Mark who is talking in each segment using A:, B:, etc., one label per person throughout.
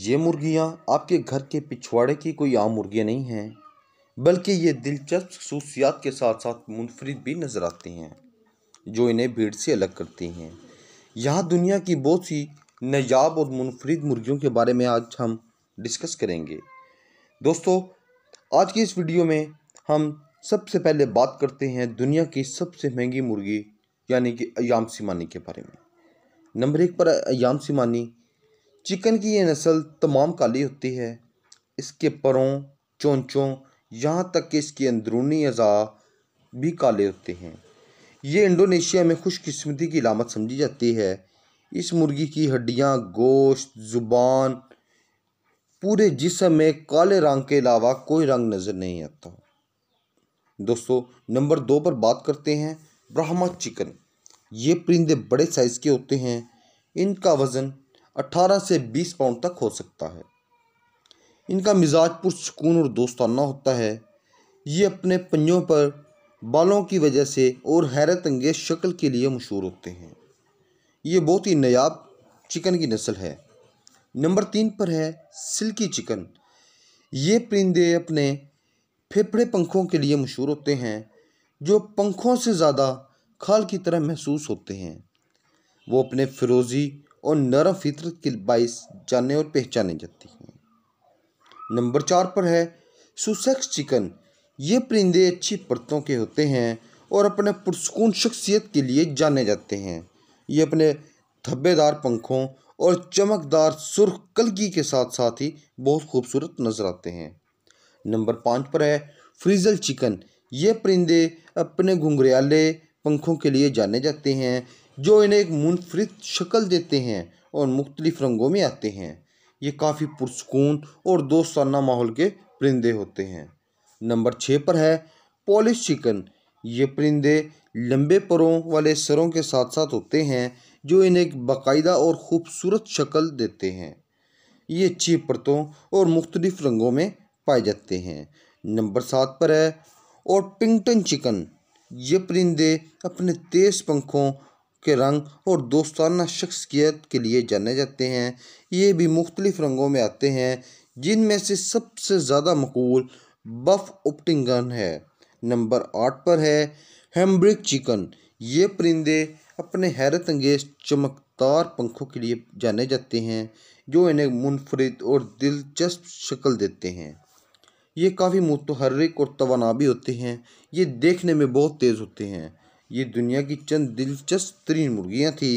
A: ये मुर्गियाँ आपके घर के पिछवाड़े की कोई आम मुर्गियाँ नहीं हैं बल्कि ये दिलचस्प खसूसियात के साथ साथ मुनफरद भी नज़र आती हैं जो इन्हें भीड़ से अलग करती हैं यहाँ दुनिया की बहुत सी नयाब और मुनफरद मुर्गियों के बारे में आज हम डिस्कस करेंगे दोस्तों आज की इस वीडियो में हम सबसे पहले बात करते हैं दुनिया की सबसे महंगी मुर्गी यानी कि अयाम सिमानी के बारे में नंबर एक पर अयाम सिमानी चिकन की ये नस्ल तमाम काली होती है इसके परों चोंचों यहाँ तक कि इसकी अंदरूनी अज़ा भी काले होते हैं ये इंडोनेशिया में खुशकिस्मती की लामत समझी जाती है इस मुर्गी की हड्डियाँ गोश्त ज़ुबान पूरे जिसम में काले रंग के अलावा कोई रंग नज़र नहीं आता दोस्तों नंबर दो पर बात करते हैं ब्राह्मा चिकन ये परिंदे बड़े साइज़ के होते हैं इनका वज़न 18 से 20 पाउंड तक हो सकता है इनका मिजाज पुरसकून और दोस्ताना होता है ये अपने पंजों पर बालों की वजह से और हैरत अंगेज शक्ल के लिए मशहूर होते हैं ये बहुत ही नयाब चिकन की नस्ल है नंबर तीन पर है सिल्की चिकन ये परिंदे अपने फेफड़े पंखों के लिए मशहूर होते हैं जो पंखों से ज़्यादा खाल की तरह महसूस होते हैं वो अपने फिरोज़ी और नरम फितरत के बाइस जाने और पहचाने जाते हैं नंबर चार पर है सुसेक्स चिकन ये परिंदे अच्छी परतों के होते हैं और अपने पुरसकून शख्सियत के लिए जाने जाते हैं ये अपने धब्बेदार पंखों और चमकदार सुर्ख कलगी के साथ साथ ही बहुत खूबसूरत नज़र आते हैं नंबर पाँच पर है फ्रीजल चिकन ये परिंदे अपने घुंघरियाले पंखों के लिए जाने जाते हैं जो इन्हें एक मुनफरद शक्ल देते हैं और मुख्तलिफ रंगों में आते हैं ये काफ़ी पुरसकून और दोस्ताना माहौल के परिंदे होते हैं नंबर छः पर है पॉलिश चिकन ये परिंदे लंबे परों वाले सरों के साथ साथ होते हैं जो इन्हें एक बाकायदा और ख़ूबसूरत शक्ल देते हैं ये अच्छी परतों और मुख्तलिफ रंगों में पाए जाते हैं नंबर सात पर है और पिंगटन चिकन ये परिंदे अपने तेज़ पंखों के रंग और दोस्ताना शख्सियत के लिए जाने जाते हैं ये भी मुख्तलिफ रंगों में आते हैं जिनमें से सबसे ज़्यादा मकबूल बफ उपटिंगन है नंबर आठ पर है हेम्ब्रिक चिकन ये परिंदे अपने हैरत अंगेज चमकदार पंखों के लिए जाने जाते हैं जो इन्हें मुनफरद और दिलचस्प शक्ल देते हैं ये काफ़ी मुतहरक और तोाना भी होते हैं ये देखने में बहुत तेज़ होते हैं ये दुनिया की चंद दिलचस्प तरीन मुर्गियाँ थी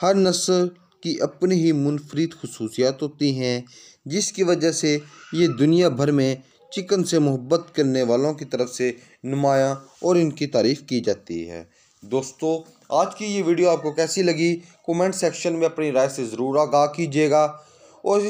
A: हर नस्ल की अपनी ही मुनफरद खसूसियात होती हैं जिसकी वजह से ये दुनिया भर में चिकन से मोहब्बत करने वालों की तरफ से नुमाया और इनकी तारीफ़ की जाती है दोस्तों आज की ये वीडियो आपको कैसी लगी कमेंट सेक्शन में अपनी राय से ज़रूर आगाह कीजिएगा और